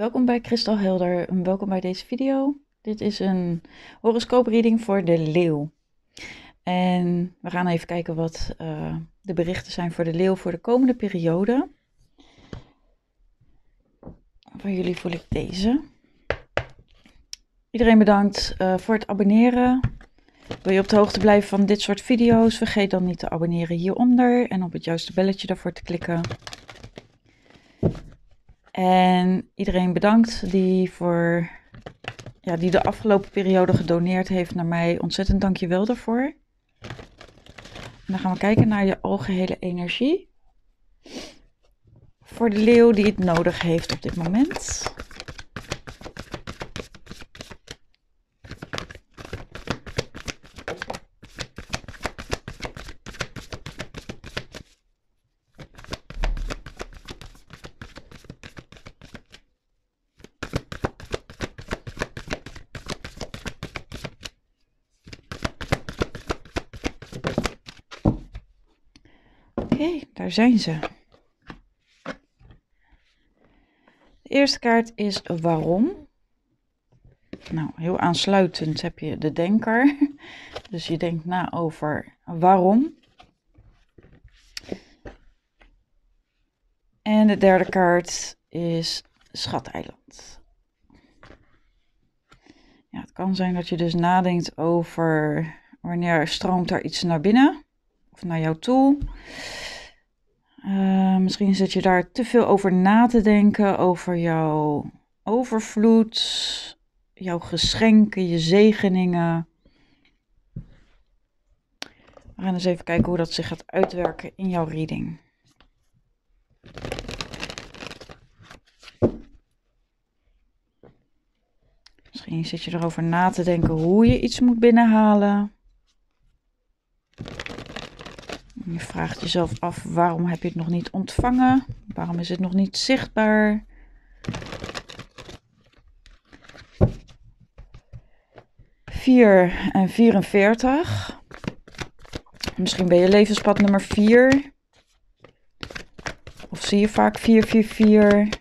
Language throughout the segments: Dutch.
Welkom bij Kristal Helder en welkom bij deze video. Dit is een horoscoopreading voor de leeuw. En we gaan even kijken wat eh, de berichten zijn voor de leeuw voor de komende periode. Van jullie voel ik deze. Iedereen bedankt eh, voor het abonneren. Wil je op de hoogte blijven van dit soort video's? Vergeet dan niet te abonneren hieronder en op het juiste belletje daarvoor te klikken. En iedereen bedankt die voor ja, die de afgelopen periode gedoneerd heeft naar mij. Ontzettend dankjewel daarvoor. dan gaan we kijken naar je algehele energie. Voor de leeuw die het nodig heeft op dit moment. okay, daar zijn ze. De eerste kaart is waarom. Nou, heel aansluitend heb je de denker. Dus je denkt na over waarom. En de derde kaart is Schatteiland. Ja, het kan zijn dat je dus nadenkt over wanneer stroomt daar iets naar binnen naar jou toe. Eh, misschien zit je daar te veel over na te denken, over jouw overvloed, jouw geschenken, je zegeningen. We gaan eens even kijken hoe dat zich gaat uitwerken in jouw reading. Misschien zit je erover na te denken hoe je iets moet binnenhalen. Je vraagt jezelf af waarom heb je het nog niet ontvangen? Waarom is het nog niet zichtbaar? 4 en 44. Misschien ben je levenspad nummer 4. Of zie je vaak 444,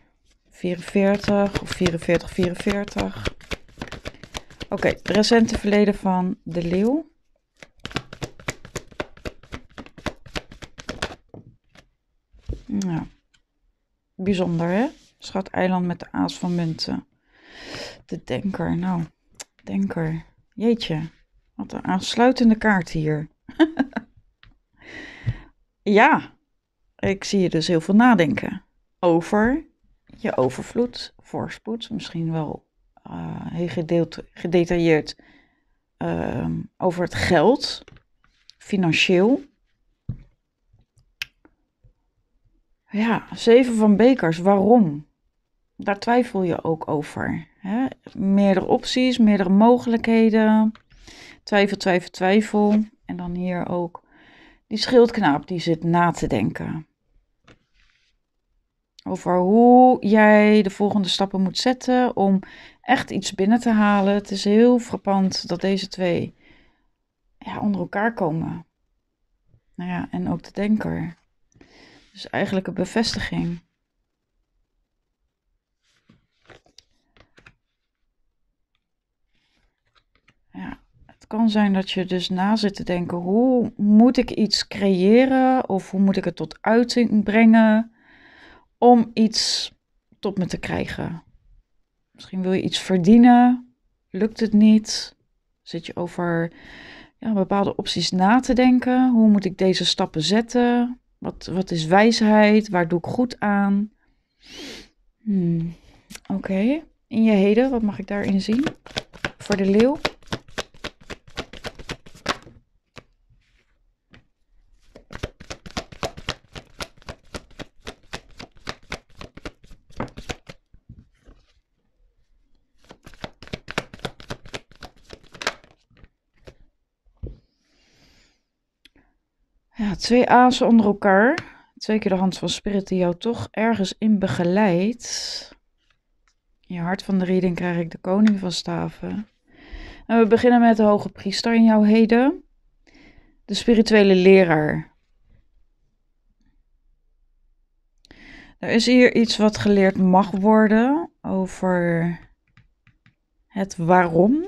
44 of 4444. Oké, okay, recente verleden van de leeuw. Nou, bijzonder hè? Schat-eiland met de aas van munten. De denker, nou, denker. Jeetje, wat een aansluitende kaart hier. ja, ik zie je dus heel veel nadenken over je overvloed, voorspoed, misschien wel eh, heel gedeeld, gedetailleerd ehm, over het geld, financieel. Ja, zeven van bekers, waarom? Daar twijfel je ook over. Hè? Meerdere opties, meerdere mogelijkheden. Twijfel, twijfel, twijfel. En dan hier ook die schildknaap die zit na te denken. Over hoe jij de volgende stappen moet zetten om echt iets binnen te halen. Het is heel frappant dat deze twee ja, onder elkaar komen. Nou ja, en ook de denker. Dus eigenlijk een bevestiging. Ja, het kan zijn dat je dus na zit te denken: hoe moet ik iets creëren of hoe moet ik het tot uiting brengen om iets tot me te krijgen? Misschien wil je iets verdienen, lukt het niet? Zit je over ja, bepaalde opties na te denken? Hoe moet ik deze stappen zetten? Wat, wat is wijsheid? Waar doe ik goed aan? Hmm, oké. In je heden, wat mag ik daarin zien? Voor de leeuw. twee azen onder elkaar. Twee keer de hand van Spirit die jou toch ergens in begeleidt. In je hart van de reading krijg ik de koning van staven. En we beginnen met de hoge priester in jouw heden. De spirituele leraar. Er is hier iets wat geleerd mag worden over het waarom.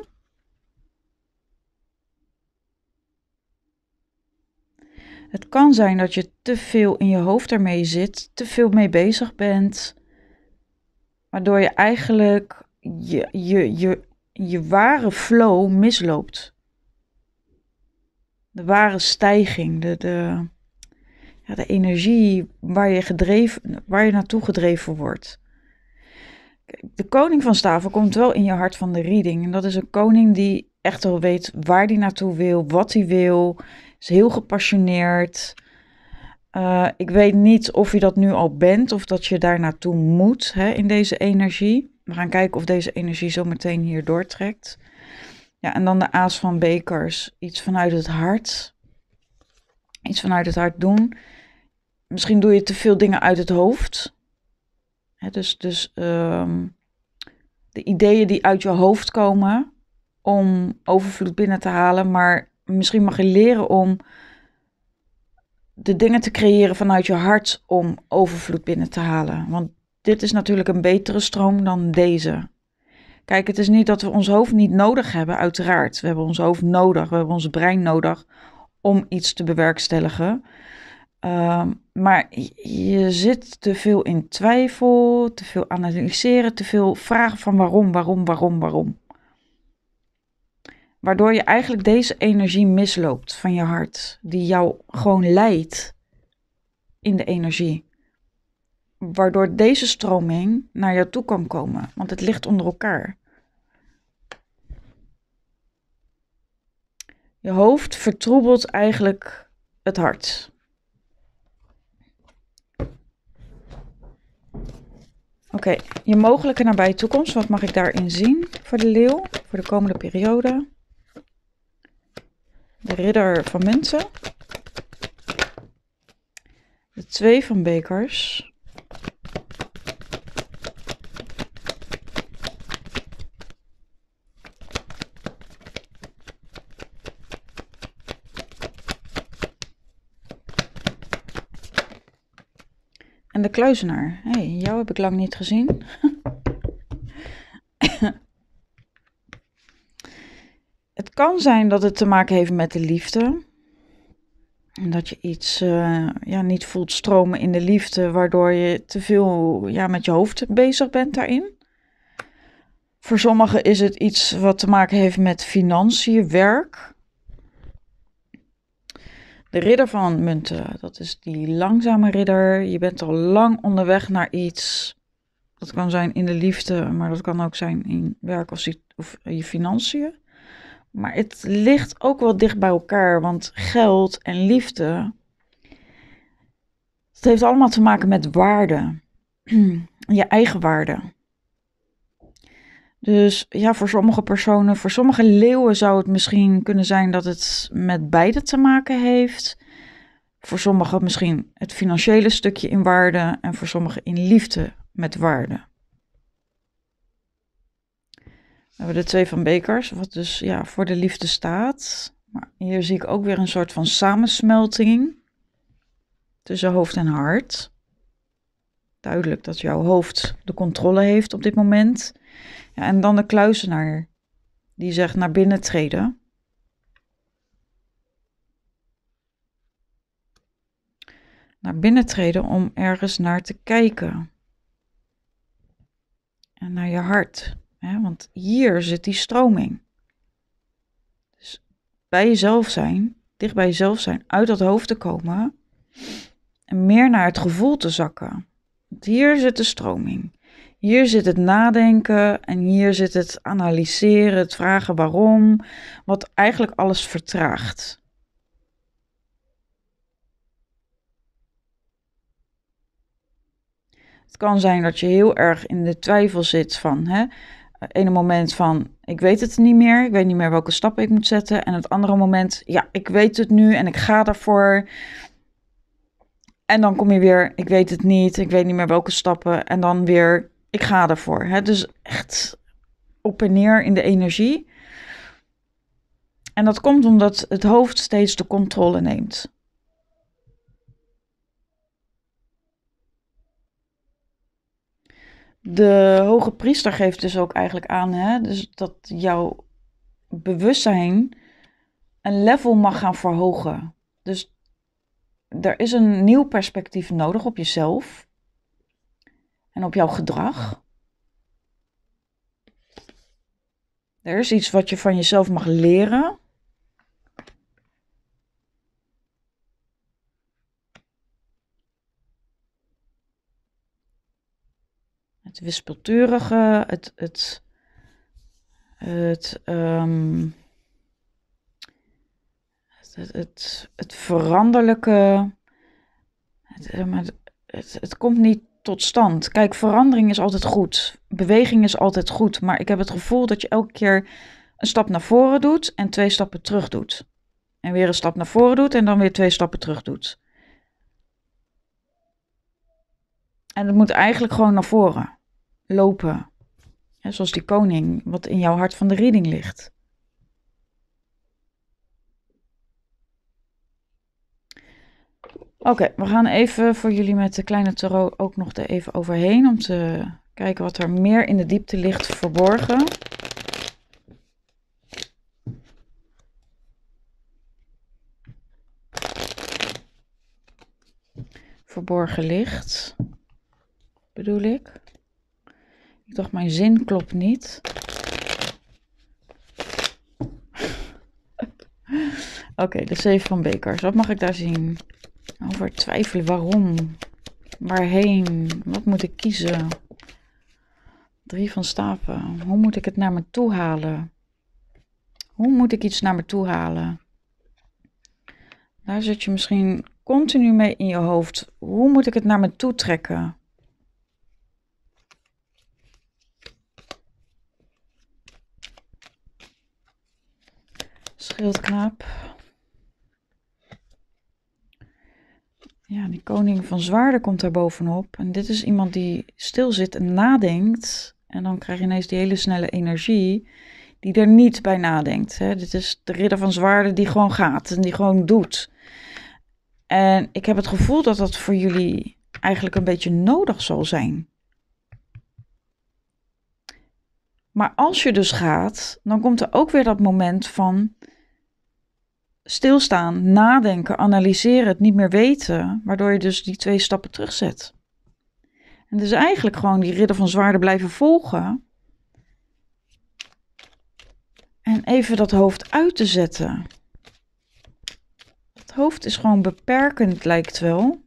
Het kan zijn dat je te veel in je hoofd ermee zit, te veel mee bezig bent, waardoor je eigenlijk je, je, je, je ware flow misloopt. De ware stijging, de, de, ja, de energie waar je, gedreven, waar je naartoe gedreven wordt. De koning van staven komt wel in je hart van de reading. En dat is een koning die echt wel weet waar hij naartoe wil, wat hij wil is heel gepassioneerd. Eh, ik weet niet of je dat nu al bent of dat je daar naartoe moet hè, in deze energie. We gaan kijken of deze energie zo meteen hier doortrekt. Ja, en dan de aas van bekers. Iets vanuit het hart. Iets vanuit het hart doen. Misschien doe je te veel dingen uit het hoofd. Hè, dus dus ehm, de ideeën die uit je hoofd komen om overvloed binnen te halen, maar Misschien mag je leren om de dingen te creëren vanuit je hart om overvloed binnen te halen. Want dit is natuurlijk een betere stroom dan deze. Kijk, het is niet dat we ons hoofd niet nodig hebben, uiteraard. We hebben ons hoofd nodig, we hebben ons brein nodig om iets te bewerkstelligen. Ehm, maar je zit te veel in twijfel, te veel analyseren, te veel vragen van waarom, waarom, waarom, waarom. Waardoor je eigenlijk deze energie misloopt van je hart, die jou gewoon leidt in de energie. Waardoor deze stroming naar jou toe kan komen, want het ligt onder elkaar. Je hoofd vertroebelt eigenlijk het hart. Oké, je mogelijke nabije toekomst. Wat mag ik daarin zien voor de leeuw voor de komende periode? de ridder van munten. De twee van bekers. En de kluizenaar. hey, jou heb ik lang niet gezien. Het kan zijn dat het te maken heeft met de liefde. En dat je iets eh, ja, niet voelt stromen in de liefde, waardoor je te veel ja, met je hoofd bezig bent daarin. Voor sommigen is het iets wat te maken heeft met financiën, werk. De ridder van munten, dat is die langzame ridder. Je bent al lang onderweg naar iets. Dat kan zijn in de liefde, maar dat kan ook zijn in werk of, of je financiën. Maar het ligt ook wel dicht bij elkaar, want geld en liefde, het heeft allemaal te maken met waarde, je eigen waarde. Dus ja, voor sommige personen, voor sommige leeuwen zou het misschien kunnen zijn dat het met beide te maken heeft. Voor sommigen misschien het financiële stukje in waarde en voor sommigen in liefde met waarde. We hebben de twee van bekers, wat dus ja, voor de liefde staat. Maar hier zie ik ook weer een soort van samensmelting tussen hoofd en hart. Duidelijk dat jouw hoofd de controle heeft op dit moment. Ja, en dan de kluizenaar, die zegt naar binnen treden. Naar binnen treden om ergens naar te kijken. En naar je hart. Hè? Want hier zit die stroming. Dus bij jezelf zijn, dicht bij jezelf zijn, uit dat hoofd te komen en meer naar het gevoel te zakken. Want hier zit de stroming. Hier zit het nadenken en hier zit het analyseren, het vragen waarom, wat eigenlijk alles vertraagt. Het kan zijn dat je heel erg in de twijfel zit van, hè, ene moment van ik weet het niet meer, ik weet niet meer welke stappen ik moet zetten. En het andere moment, ja, ik weet het nu en ik ga daarvoor. En dan kom je weer, ik weet het niet, ik weet niet meer welke stappen. En dan weer, ik ga daarvoor. Hè? Dus echt op en neer in de energie. En dat komt omdat het hoofd steeds de controle neemt. de hoge priester geeft dus ook eigenlijk aan hè, dus dat jouw bewustzijn een level mag gaan verhogen. Dus er is een nieuw perspectief nodig op jezelf en op jouw gedrag. Er is iets wat je van jezelf mag leren het wispelturige, het, het, het, ehm, het, het, veranderlijke. Eh, het, het, het komt niet tot stand. Kijk, verandering is altijd goed. Beweging is altijd goed. Maar ik heb het gevoel dat je elke keer een stap naar voren doet en twee stappen terug doet. En weer een stap naar voren doet en dan weer twee stappen terug doet. En het moet eigenlijk gewoon naar voren lopen. zoals die koning, wat in jouw hart van de reading ligt. Oké, we gaan even voor jullie met de kleine tarot ook nog er even overheen. Om te kijken wat er meer in de diepte ligt verborgen. Verborgen licht, bedoel ik. Ik dacht, mijn zin klopt niet. Oké, de zeven van bekers. Wat mag ik daar zien? Over twijfelen. Waarom? Waarheen? Wat moet ik kiezen? Drie van stapen. Hoe moet ik het naar me toe halen? Hoe moet ik iets naar me toe halen? Daar zit je misschien continu mee in je hoofd. Hoe moet ik het naar me toe trekken? schildknaap. Ja, die koning van zwaarden komt daar bovenop. En dit is iemand die stil zit en nadenkt. En dan krijg je ineens die hele snelle energie die er niet bij nadenkt. Hè. Dit is de ridder van zwaarden die gewoon gaat en die gewoon doet. En ik heb het gevoel dat dat voor jullie eigenlijk een beetje nodig zal zijn. Maar als je dus gaat, dan komt er ook weer dat moment van stilstaan, nadenken, analyseren, het niet meer weten, waardoor je dus die twee stappen terugzet. En dus eigenlijk gewoon die ridder van zwaarden blijven volgen. En even dat hoofd uit te zetten. Het hoofd is gewoon beperkend, lijkt wel,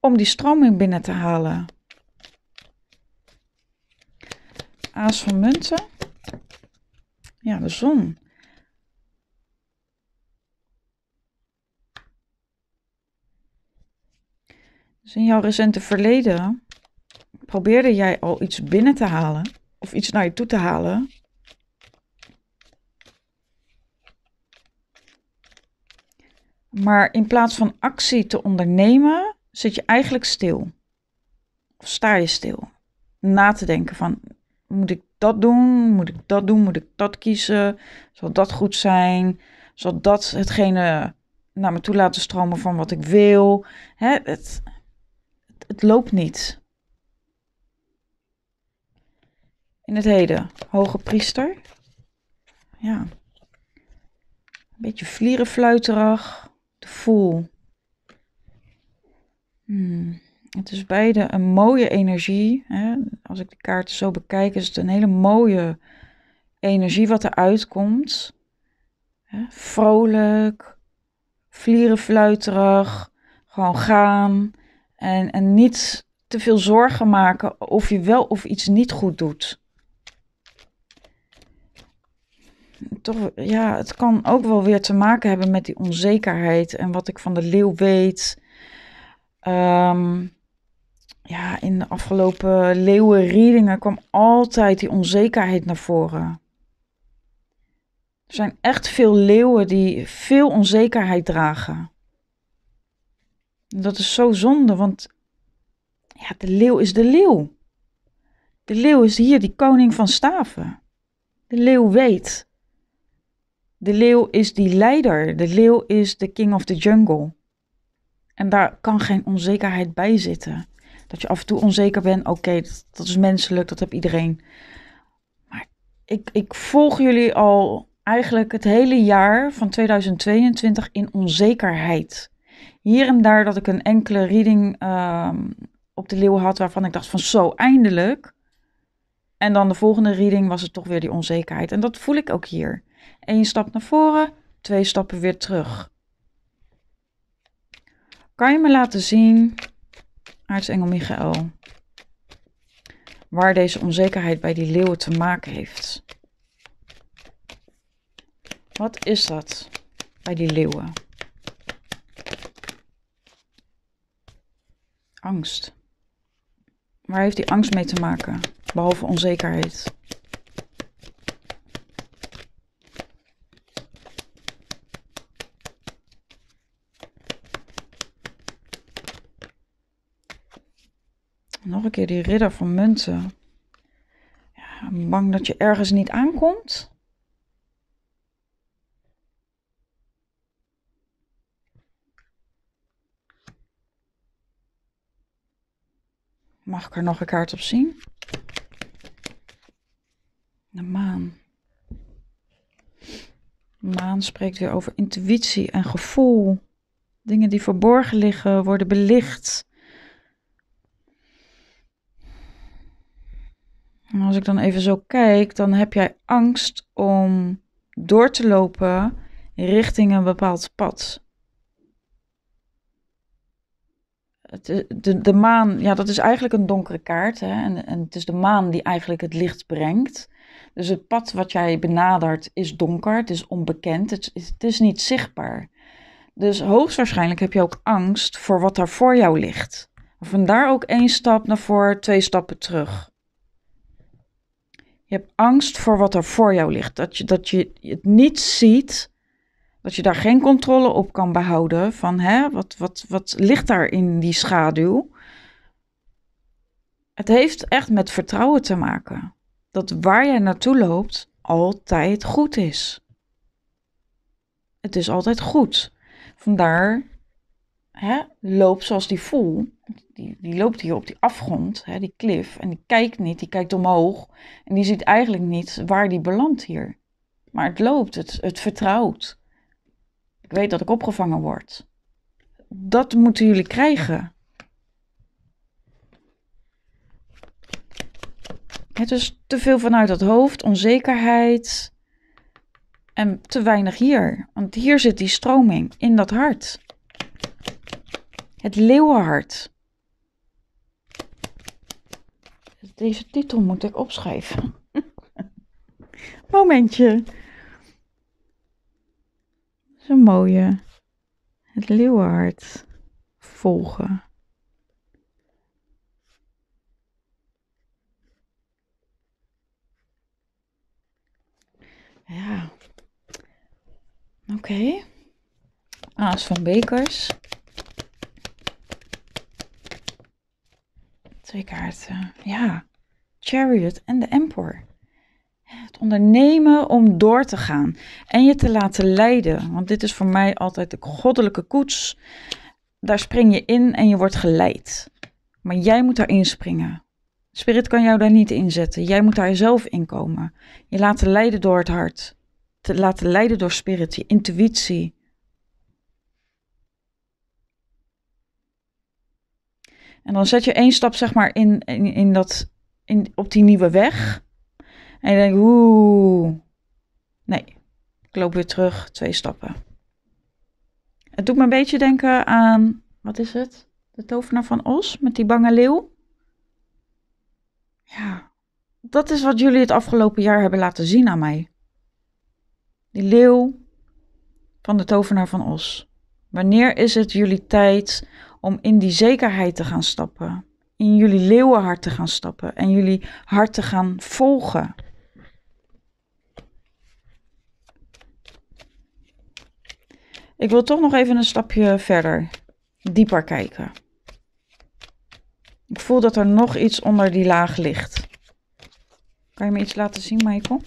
om die stroming binnen te halen. Aas van munten. Ja, de zon. Dus in jouw recente verleden probeerde jij al iets binnen te halen of iets naar je toe te halen. Maar in plaats van actie te ondernemen, zit je eigenlijk stil. Of sta je stil. Na te denken van, moet ik dat doen? Moet ik dat doen? Moet ik dat kiezen? Zal dat goed zijn? Zal dat hetgene naar me toe laten stromen van wat ik wil? het, het loopt niet. In het heden, hoge priester. Ja. Een beetje vlierenfluiterig. De voel. Hmm. Het is beide een mooie energie. Hè? Als ik de kaarten zo bekijk, is het een hele mooie energie wat eruit komt. Hè? Vrolijk, vlierenfluiterig, gewoon gaan. En, en niet te veel zorgen maken of je wel of iets niet goed doet. Toch, ja, het kan ook wel weer te maken hebben met die onzekerheid en wat ik van de leeuw weet. Ehm, ja, in de afgelopen leeuwenreadingen kwam altijd die onzekerheid naar voren. Er zijn echt veel leeuwen die veel onzekerheid dragen. Dat is zo zonde, want ja, de leeuw is de leeuw. De leeuw is hier die koning van staven. De leeuw weet. De leeuw is die leider. De leeuw is de king of the jungle. En daar kan geen onzekerheid bij zitten. Dat je af en toe onzeker bent, oké, dat, dat, is menselijk, dat heb iedereen. Maar ik, ik volg jullie al eigenlijk het hele jaar van 2022 in onzekerheid hier en daar dat ik een enkele reading ehm, op de leeuw had waarvan ik dacht van zo, eindelijk. En dan de volgende reading was het toch weer die onzekerheid. En dat voel ik ook hier. Eén stap naar voren, twee stappen weer terug. Kan je me laten zien, aartsengel Michael, waar deze onzekerheid bij die leeuwen te maken heeft? Wat is dat bij die leeuwen? Angst. Waar heeft die angst mee te maken? Behalve onzekerheid. Nog een keer die ridder van munten. Ja, bang dat je ergens niet aankomt. Mag ik er nog een kaart op zien? De maan. Maan spreekt weer over intuïtie en gevoel. Dingen die verborgen liggen worden belicht. als ik dan even zo kijk, dan heb jij angst om door te lopen richting een bepaald pad. de, de maan, ja, dat is eigenlijk een donkere kaart. Hè? En, en het is de maan die eigenlijk het licht brengt. Dus het pad wat jij benadert is donker, het is onbekend, het, het is niet zichtbaar. Dus hoogstwaarschijnlijk heb je ook angst voor wat daar voor jou ligt. Vandaar ook één stap naar voren, twee stappen terug. Je hebt angst voor wat er voor jou ligt. Dat je, dat je het niet ziet dat je daar geen controle op kan behouden van hè, wat, wat, wat ligt daar in die schaduw. Het heeft echt met vertrouwen te maken. Dat waar jij naartoe loopt altijd goed is. Het is altijd goed. Vandaar hè, loop zoals die voel. Die, die loopt hier op die afgrond, hè, die klif. En die kijkt niet, die kijkt omhoog. En die ziet eigenlijk niet waar die belandt hier. Maar het loopt, het, het vertrouwt. Ik weet dat ik opgevangen word. Dat moeten jullie krijgen. Het is te veel vanuit het hoofd, onzekerheid en te weinig hier. Want hier zit die stroming in dat hart. Het leeuwenhart. Deze titel moet ik opschrijven. Momentje zo mooie. Het leeuwenhart volgen. Ja. Oké. Okay. Aas van bekers. Twee kaarten. Ja. Chariot en de Emperor. Het ondernemen om door te gaan en je te laten leiden. Want dit is voor mij altijd de goddelijke koets. Daar spring je in en je wordt geleid. Maar jij moet daarin springen. Spirit kan jou daar niet in zetten. Jij moet daar zelf in komen. Je laten leiden door het hart. Te laten leiden door spirit, je intuïtie. En dan zet je één stap zeg maar in, in, in dat, in, op die nieuwe weg. En je denkt, oeh, nee, ik loop weer terug, twee stappen. Het doet me een beetje denken aan, wat is het? De tovenaar van Os met die bange leeuw. Ja, dat is wat jullie het afgelopen jaar hebben laten zien aan mij. Die leeuw van de tovenaar van Os. Wanneer is het jullie tijd om in die zekerheid te gaan stappen? In jullie leeuwenhart te gaan stappen en jullie hart te gaan volgen? Ik wil toch nog even een stapje verder, dieper kijken. Ik voel dat er nog iets onder die laag ligt. Kan je me iets laten zien, Michael?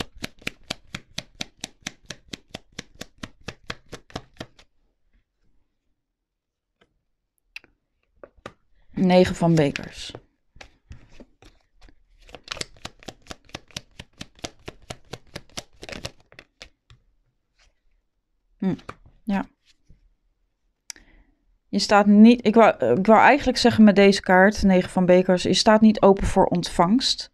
Negen van bekers. Hm, ja. Je staat niet, ik wou, ik wou eigenlijk zeggen met deze kaart, 9 van bekers, je staat niet open voor ontvangst.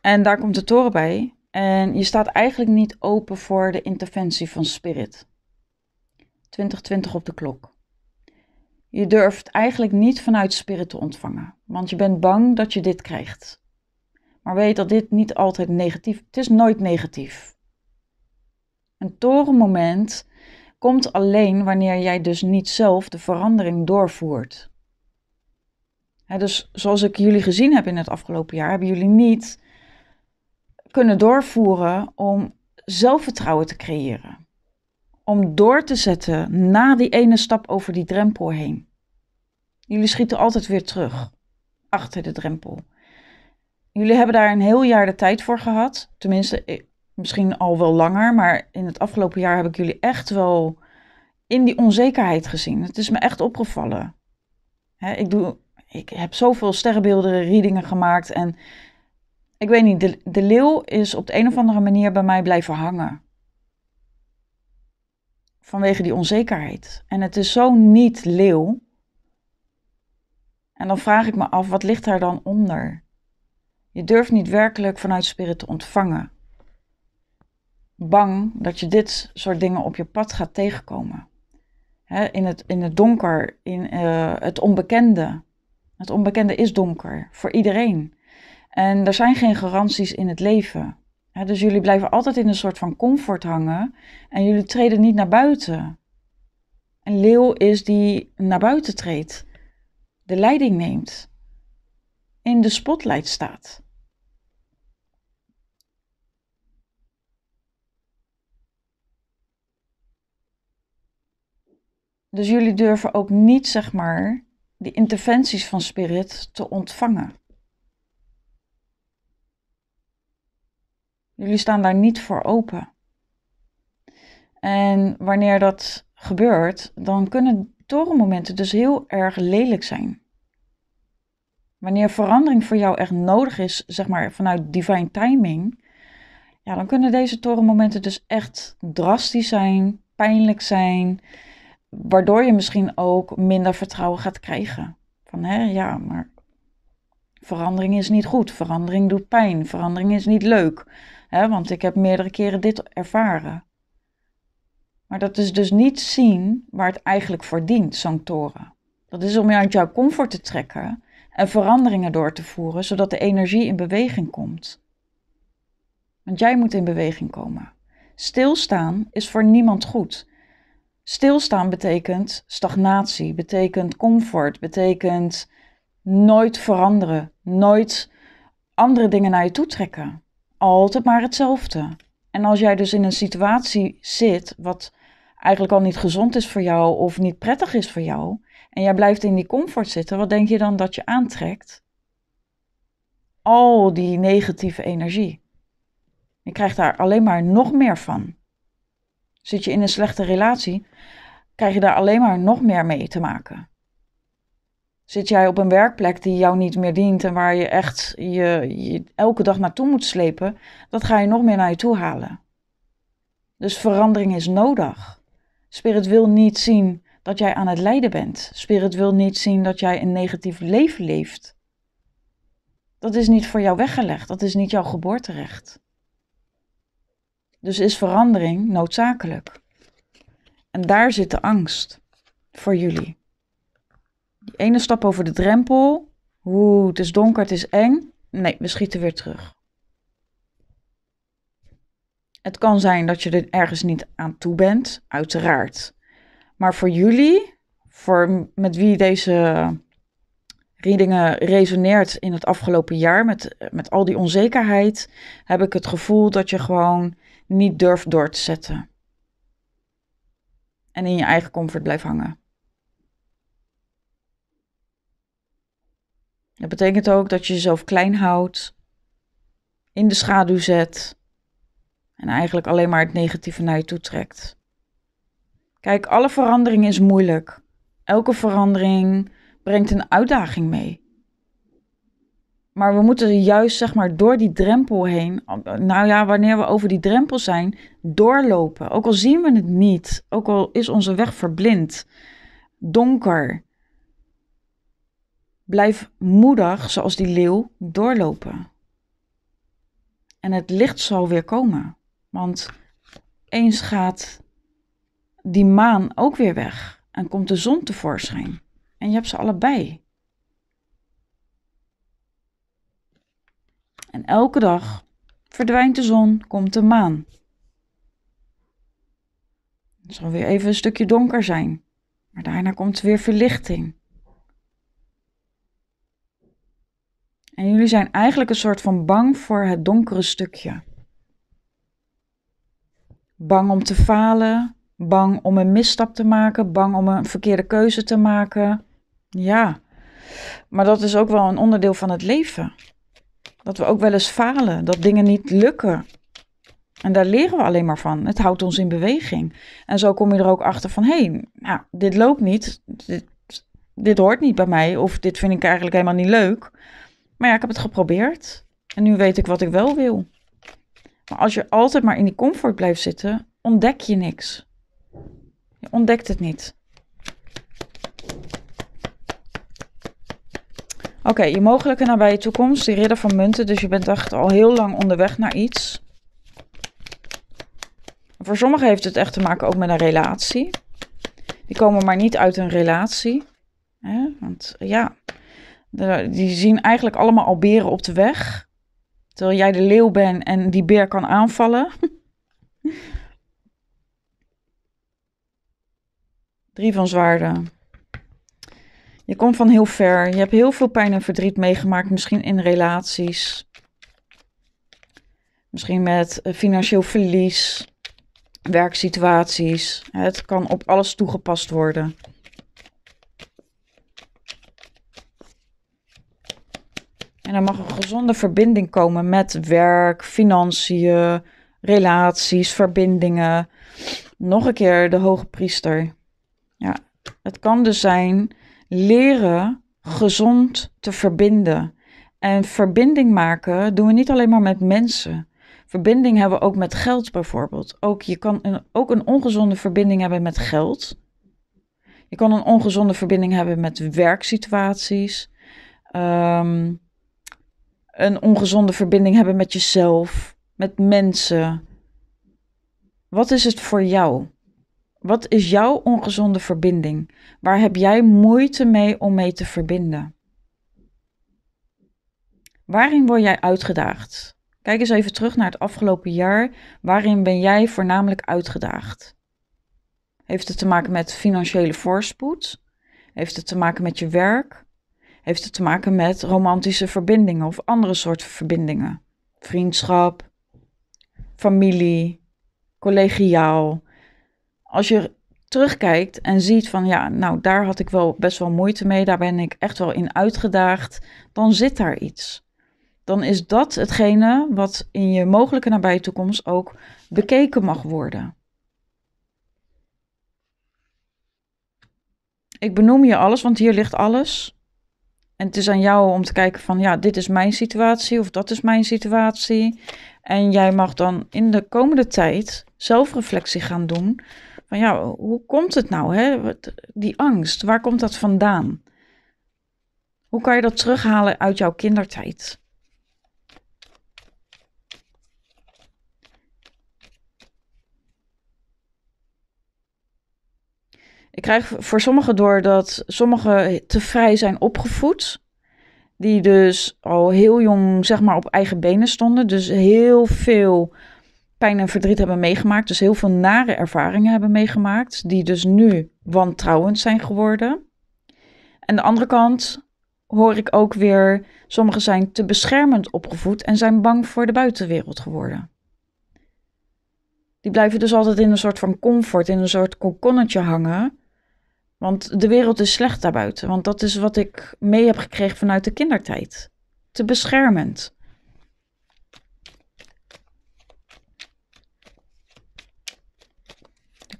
En daar komt de toren bij. En je staat eigenlijk niet open voor de interventie van spirit. 2020 op de klok. Je durft eigenlijk niet vanuit spirit te ontvangen, want je bent bang dat je dit krijgt. Maar weet dat dit niet altijd negatief is. Het is nooit negatief. Een torenmoment komt alleen wanneer jij dus niet zelf de verandering doorvoert. dus zoals ik jullie gezien heb in het afgelopen jaar, hebben jullie niet kunnen doorvoeren om zelfvertrouwen te creëren. Om door te zetten na die ene stap over die drempel heen. Jullie schieten altijd weer terug, achter de drempel. Jullie hebben daar een heel jaar de tijd voor gehad. Tenminste, misschien al wel langer, maar in het afgelopen jaar heb ik jullie echt wel in die onzekerheid gezien. Het is me echt opgevallen. Hè, ik, doe, ik heb zoveel sterrenbeelden, readingen gemaakt en ik weet niet, de, de leeuw is op de een of andere manier bij mij blijven hangen. Vanwege die onzekerheid. En het is zo niet leeuw. En dan vraag ik me af, wat ligt daar dan onder? Je durft niet werkelijk vanuit spirit te ontvangen bang dat je dit soort dingen op je pad gaat tegenkomen. in, het, in het donker, in eh, het onbekende. Het onbekende is donker voor iedereen. En er zijn geen garanties in het leven. dus jullie blijven altijd in een soort van comfort hangen en jullie treden niet naar buiten. Een leeuw is die naar buiten treedt, de leiding neemt, in de spotlight staat. Dus jullie durven ook niet, zeg maar, die interventies van spirit te ontvangen. Jullie staan daar niet voor open. En wanneer dat gebeurt, dan kunnen torenmomenten dus heel erg lelijk zijn. Wanneer verandering voor jou echt nodig is, zeg maar vanuit divine timing, ja, dan kunnen deze torenmomenten dus echt drastisch zijn, pijnlijk zijn, waardoor je misschien ook minder vertrouwen gaat krijgen. Van hè, ja, maar verandering is niet goed, verandering doet pijn, verandering is niet leuk. Hè, want ik heb meerdere keren dit ervaren. Maar dat is dus niet zien waar het eigenlijk voor dient, zo'n Dat is om uit jouw comfort te trekken en veranderingen door te voeren, zodat de energie in beweging komt. Want jij moet in beweging komen. Stilstaan is voor niemand goed. Stilstaan betekent stagnatie, betekent comfort, betekent nooit veranderen, nooit andere dingen naar je toe trekken. Altijd maar hetzelfde. En als jij dus in een situatie zit wat eigenlijk al niet gezond is voor jou of niet prettig is voor jou, en jij blijft in die comfort zitten, wat denk je dan dat je aantrekt? Al die negatieve energie. Je krijgt daar alleen maar nog meer van. Zit je in een slechte relatie, krijg je daar alleen maar nog meer mee te maken. Zit jij op een werkplek die jou niet meer dient en waar je echt je, elke dag naartoe moet slepen, dat ga je nog meer naar je toe halen. Dus verandering is nodig. Spirit wil niet zien dat jij aan het lijden bent. Spirit wil niet zien dat jij een negatief leven leeft. Dat is niet voor jou weggelegd, dat is niet jouw geboorterecht. Dus is verandering noodzakelijk. En daar zit de angst voor jullie. Die ene stap over de drempel. Oeh, het is donker, het is eng. Nee, we schieten weer terug. Het kan zijn dat je er ergens niet aan toe bent, uiteraard. Maar voor jullie, voor met wie deze readingen resoneert in het afgelopen jaar, met, met al die onzekerheid, heb ik het gevoel dat je gewoon niet durft door te zetten. En in je eigen comfort blijft hangen. Dat betekent ook dat je jezelf klein houdt, in de schaduw zet en eigenlijk alleen maar het negatieve naar je toe trekt. Kijk, alle verandering is moeilijk. Elke verandering brengt een uitdaging mee. Maar we moeten juist zeg maar door die drempel heen, nou ja, wanneer we over die drempel zijn, doorlopen. Ook al zien we het niet, ook al is onze weg verblind, donker. Blijf moedig, zoals die leeuw, doorlopen. En het licht zal weer komen. Want eens gaat die maan ook weer weg en komt de zon tevoorschijn. En je hebt ze allebei. En elke dag verdwijnt de zon, komt de maan. Het zal weer even een stukje donker zijn, maar daarna komt weer verlichting. En jullie zijn eigenlijk een soort van bang voor het donkere stukje. Bang om te falen, bang om een misstap te maken, bang om een verkeerde keuze te maken. Ja, maar dat is ook wel een onderdeel van het leven. Dat we ook wel eens falen, dat dingen niet lukken. En daar leren we alleen maar van. Het houdt ons in beweging. En zo kom je er ook achter van, hé, hey, nou, dit loopt niet. Dit, dit hoort niet bij mij. Of dit vind ik eigenlijk helemaal niet leuk. Maar ja, ik heb het geprobeerd. En nu weet ik wat ik wel wil. Maar als je altijd maar in die comfort blijft zitten, ontdek je niks. Je ontdekt het niet. Oké, okay, je mogelijke nabije toekomst, die ridder van munten. Dus je bent echt al heel lang onderweg naar iets. Voor sommigen heeft het echt te maken ook met een relatie. Die komen maar niet uit een relatie. Hè? Want ja, die zien eigenlijk allemaal al beren op de weg. Terwijl jij de leeuw bent en die beer kan aanvallen. Drie van zwaarden. Je komt van heel ver. Je hebt heel veel pijn en verdriet meegemaakt, misschien in relaties. Misschien met eh, financieel verlies, werksituaties. Het kan op alles toegepast worden. En er mag een gezonde verbinding komen met werk, financiën, relaties, verbindingen. Nog een keer de hoge priester. Ja, het kan dus zijn leren gezond te verbinden. En verbinding maken doen we niet alleen maar met mensen. Verbinding hebben we ook met geld bijvoorbeeld. Ook, je kan een, ook een ongezonde verbinding hebben met geld. Je kan een ongezonde verbinding hebben met werksituaties. Ehm, een ongezonde verbinding hebben met jezelf, met mensen. Wat is het voor jou? Wat is jouw ongezonde verbinding? Waar heb jij moeite mee om mee te verbinden? Waarin word jij uitgedaagd? Kijk eens even terug naar het afgelopen jaar. Waarin ben jij voornamelijk uitgedaagd? Heeft het te maken met financiële voorspoed? Heeft het te maken met je werk? Heeft het te maken met romantische verbindingen of andere soorten verbindingen? Vriendschap, familie, collegiaal, als je terugkijkt en ziet van ja, nou daar had ik wel best wel moeite mee, daar ben ik echt wel in uitgedaagd, dan zit daar iets. Dan is dat hetgene wat in je mogelijke nabije toekomst ook bekeken mag worden. Ik benoem je alles, want hier ligt alles. En het is aan jou om te kijken van ja, dit is mijn situatie of dat is mijn situatie. En jij mag dan in de komende tijd zelfreflectie gaan doen van ja, hoe komt het nou? Hè? Die angst, waar komt dat vandaan? Hoe kan je dat terughalen uit jouw kindertijd? Ik krijg voor sommigen door dat sommigen te vrij zijn opgevoed. Die dus al heel jong, zeg maar, op eigen benen stonden. Dus heel veel pijn en verdriet hebben meegemaakt, dus heel veel nare ervaringen hebben meegemaakt, die dus nu wantrouwend zijn geworden. Aan de andere kant hoor ik ook weer, sommigen zijn te beschermend opgevoed en zijn bang voor de buitenwereld geworden. Die blijven dus altijd in een soort van comfort, in een soort kokonnetje hangen. Want de wereld is slecht daarbuiten. Want dat is wat ik mee heb gekregen vanuit de kindertijd. Te beschermend.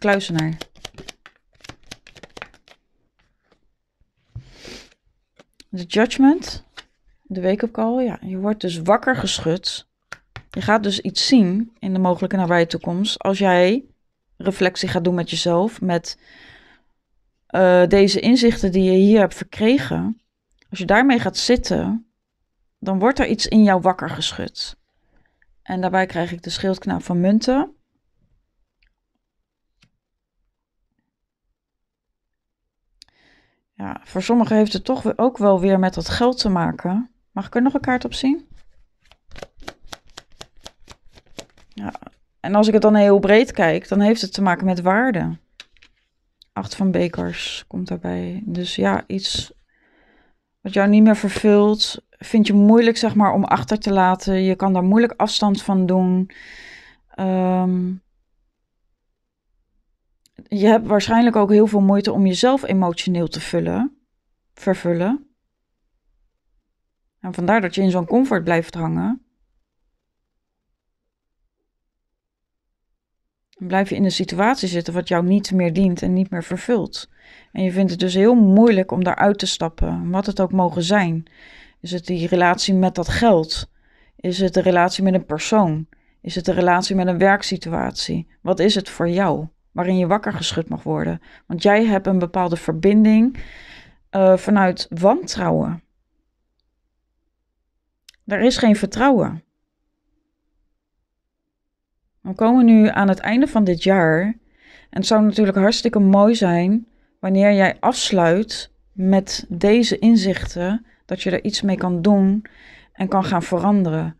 Kluisenaar, De judgment, de wake-up call, ja, je wordt dus wakker geschud. Je gaat dus iets zien in de mogelijke nabije toekomst als jij reflectie gaat doen met jezelf, met eh, deze inzichten die je hier hebt verkregen. Als je daarmee gaat zitten, dan wordt er iets in jou wakker geschud. En daarbij krijg ik de schildknaap van munten. Ja, voor sommigen heeft het toch ook wel weer met dat geld te maken. Mag ik er nog een kaart op zien? Ja, en als ik het dan heel breed kijk, dan heeft het te maken met waarde. Acht van bekers komt daarbij. Dus ja, iets wat jou niet meer vervult, vind je moeilijk zeg maar om achter te laten. Je kan daar moeilijk afstand van doen. Um, je hebt waarschijnlijk ook heel veel moeite om jezelf emotioneel te vullen, vervullen. En vandaar dat je in zo'n comfort blijft hangen. Dan blijf je in een situatie zitten wat jou niet meer dient en niet meer vervult. En je vindt het dus heel moeilijk om daaruit te stappen, wat het ook mogen zijn. Is het die relatie met dat geld? Is het de relatie met een persoon? Is het de relatie met een werksituatie? Wat is het voor jou? waarin je wakker geschud mag worden. Want jij hebt een bepaalde verbinding eh, vanuit wantrouwen. Er is geen vertrouwen. We komen nu aan het einde van dit jaar. En het zou natuurlijk hartstikke mooi zijn wanneer jij afsluit met deze inzichten. Dat je er iets mee kan doen en kan gaan veranderen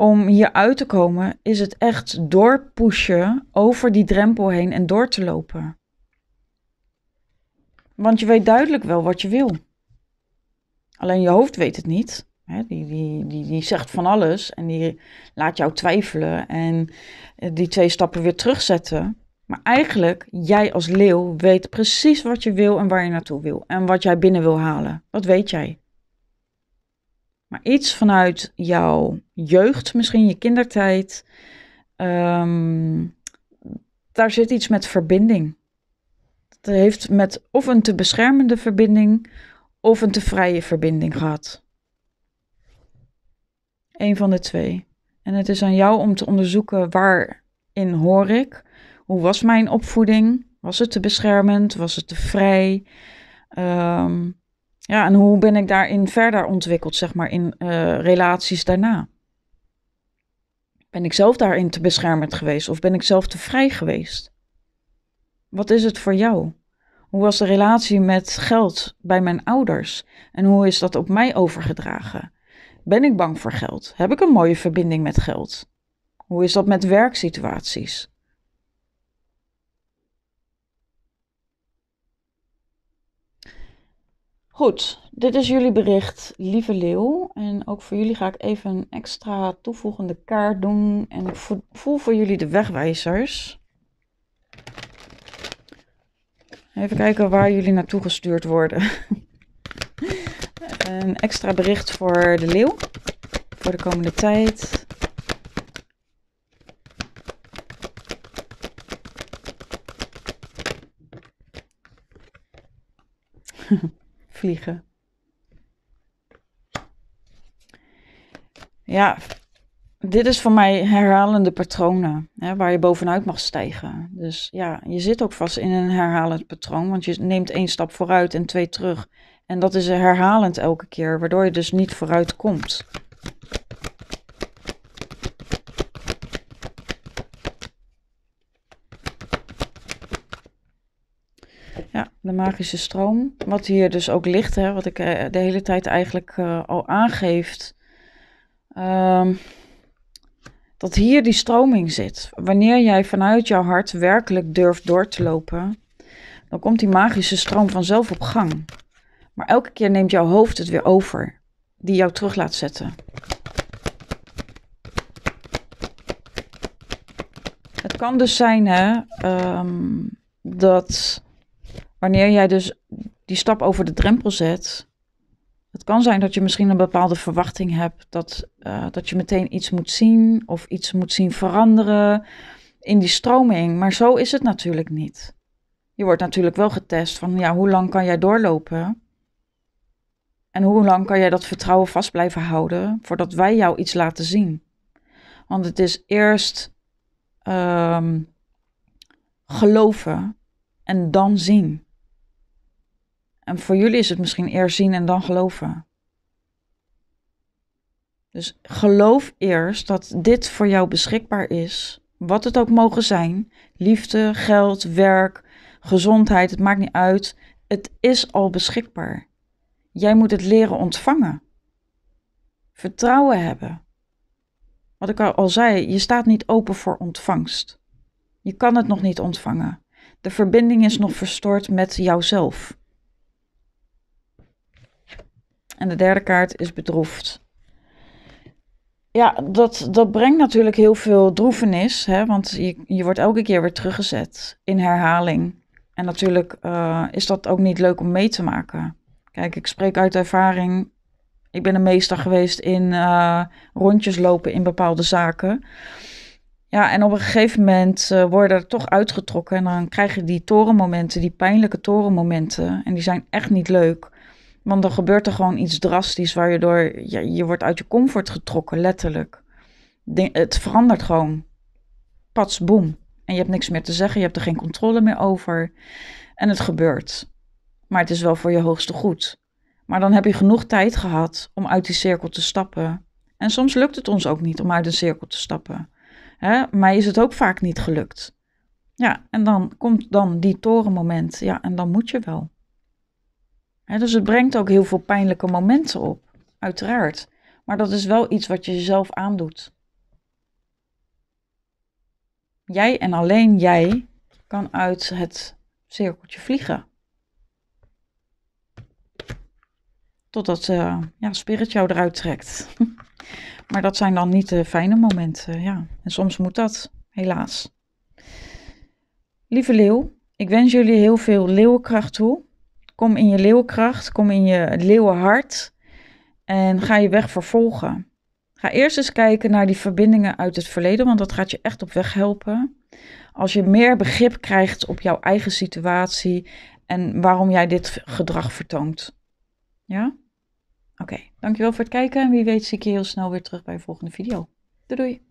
om hier uit te komen, is het echt doorpushen over die drempel heen en door te lopen. Want je weet duidelijk wel wat je wil. Alleen je hoofd weet het niet. Die, die, die, die zegt van alles en die laat jou twijfelen en eh, die twee stappen weer terugzetten. Maar eigenlijk, jij als leeuw weet precies wat je wil en waar je naartoe wil en wat jij binnen wil halen. Dat weet jij maar iets vanuit jouw jeugd, misschien je kindertijd. Ehm, daar zit iets met verbinding. Dat heeft met of een te beschermende verbinding of een te vrije verbinding gehad. Eén van de twee. En het is aan jou om te onderzoeken waarin hoor ik. Hoe was mijn opvoeding? Was het te beschermend? Was het te vrij? Um, ja, en hoe ben ik daarin verder ontwikkeld, zeg maar, in eh, relaties daarna? Ben ik zelf daarin te beschermend geweest of ben ik zelf te vrij geweest? Wat is het voor jou? Hoe was de relatie met geld bij mijn ouders en hoe is dat op mij overgedragen? Ben ik bang voor geld? Heb ik een mooie verbinding met geld? Hoe is dat met werksituaties? Goed, dit is jullie bericht, lieve leeuw. En ook voor jullie ga ik even een extra toevoegende kaart doen. En ik voel voor jullie de wegwijzers. Even kijken waar jullie naartoe gestuurd worden. een extra bericht voor de leeuw. Voor de komende tijd. vliegen. Ja, dit is voor mij herhalende patronen, hè, waar je bovenuit mag stijgen. Dus ja, je zit ook vast in een herhalend patroon, want je neemt één stap vooruit en twee terug. En dat is herhalend elke keer, waardoor je dus niet vooruit komt. Ja, de magische stroom. Wat hier dus ook ligt, hè, wat ik eh, de hele tijd eigenlijk eh, al aangeeft. Ehm, dat hier die stroming zit. Wanneer jij vanuit jouw hart werkelijk durft door te lopen, dan komt die magische stroom vanzelf op gang. Maar elke keer neemt jouw hoofd het weer over, die jou terug laat zetten. Het kan dus zijn hè, ehm, dat wanneer jij dus die stap over de drempel zet, het kan zijn dat je misschien een bepaalde verwachting hebt dat, eh, dat je meteen iets moet zien of iets moet zien veranderen in die stroming. Maar zo is het natuurlijk niet. Je wordt natuurlijk wel getest van ja, hoe lang kan jij doorlopen? En hoe lang kan jij dat vertrouwen vast blijven houden voordat wij jou iets laten zien? Want het is eerst ehm, geloven en dan zien. En voor jullie is het misschien eerst zien en dan geloven. Dus geloof eerst dat dit voor jou beschikbaar is. Wat het ook mogen zijn: liefde, geld, werk, gezondheid, het maakt niet uit. Het is al beschikbaar. Jij moet het leren ontvangen. Vertrouwen hebben. Wat ik al zei, je staat niet open voor ontvangst. Je kan het nog niet ontvangen. De verbinding is nog verstoord met jouzelf. En de derde kaart is bedroefd. Ja, dat, dat brengt natuurlijk heel veel droefenis, hè? want je, je wordt elke keer weer teruggezet in herhaling. En natuurlijk eh, is dat ook niet leuk om mee te maken. Kijk, ik spreek uit ervaring. Ik ben een meester geweest in uh, rondjes lopen in bepaalde zaken. Ja, en op een gegeven moment eh, worden er toch uitgetrokken. En dan krijg je die torenmomenten, die pijnlijke torenmomenten. En die zijn echt niet leuk. Want dan gebeurt er gewoon iets drastisch waardoor je je wordt uit je comfort getrokken, letterlijk. het verandert gewoon. Pats, boem. En je hebt niks meer te zeggen, je hebt er geen controle meer over. En het gebeurt. Maar het is wel voor je hoogste goed. Maar dan heb je genoeg tijd gehad om uit die cirkel te stappen. En soms lukt het ons ook niet om uit een cirkel te stappen. Hè? Mij is het ook vaak niet gelukt. Ja, en dan komt dan die torenmoment. Ja, en dan moet je wel dus het brengt ook heel veel pijnlijke momenten op, uiteraard. Maar dat is wel iets wat je jezelf aandoet. Jij en alleen jij kan uit het cirkeltje vliegen. Totdat uh, ja, spirit jou eruit trekt. maar dat zijn dan niet de fijne momenten. Ja. En soms moet dat, helaas. Lieve leeuw, ik wens jullie heel veel leeuwenkracht toe. Kom in je leeuwkracht, kom in je leeuwenhart en ga je weg vervolgen. Ga eerst eens kijken naar die verbindingen uit het verleden, want dat gaat je echt op weg helpen. Als je meer begrip krijgt op jouw eigen situatie en waarom jij dit gedrag vertoont. Ja? Oké, dankjewel voor het kijken en wie weet zie ik je heel snel weer terug bij een volgende video. Doei doei!